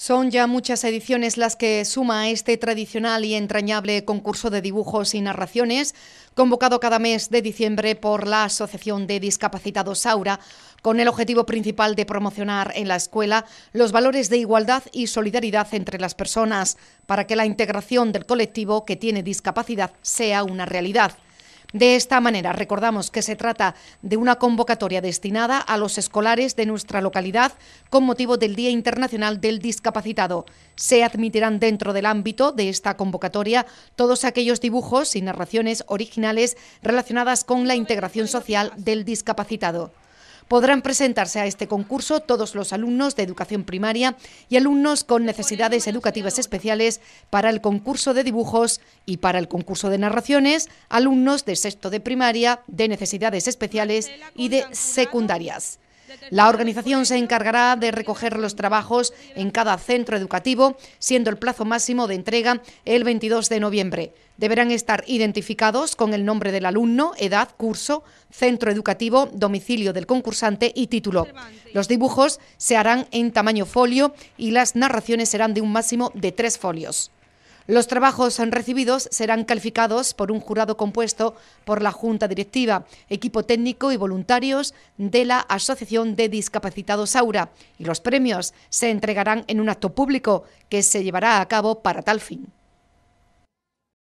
Son ya muchas ediciones las que suma este tradicional y entrañable concurso de dibujos y narraciones, convocado cada mes de diciembre por la Asociación de Discapacitados Aura con el objetivo principal de promocionar en la escuela los valores de igualdad y solidaridad entre las personas, para que la integración del colectivo que tiene discapacidad sea una realidad. De esta manera, recordamos que se trata de una convocatoria destinada a los escolares de nuestra localidad con motivo del Día Internacional del Discapacitado. Se admitirán dentro del ámbito de esta convocatoria todos aquellos dibujos y narraciones originales relacionadas con la integración social del discapacitado podrán presentarse a este concurso todos los alumnos de educación primaria y alumnos con necesidades educativas especiales para el concurso de dibujos y para el concurso de narraciones, alumnos de sexto de primaria, de necesidades especiales y de secundarias. La organización se encargará de recoger los trabajos en cada centro educativo, siendo el plazo máximo de entrega el 22 de noviembre. Deberán estar identificados con el nombre del alumno, edad, curso, centro educativo, domicilio del concursante y título. Los dibujos se harán en tamaño folio y las narraciones serán de un máximo de tres folios. Los trabajos recibidos serán calificados por un jurado compuesto por la Junta Directiva, equipo técnico y voluntarios de la Asociación de Discapacitados Aura y los premios se entregarán en un acto público que se llevará a cabo para tal fin.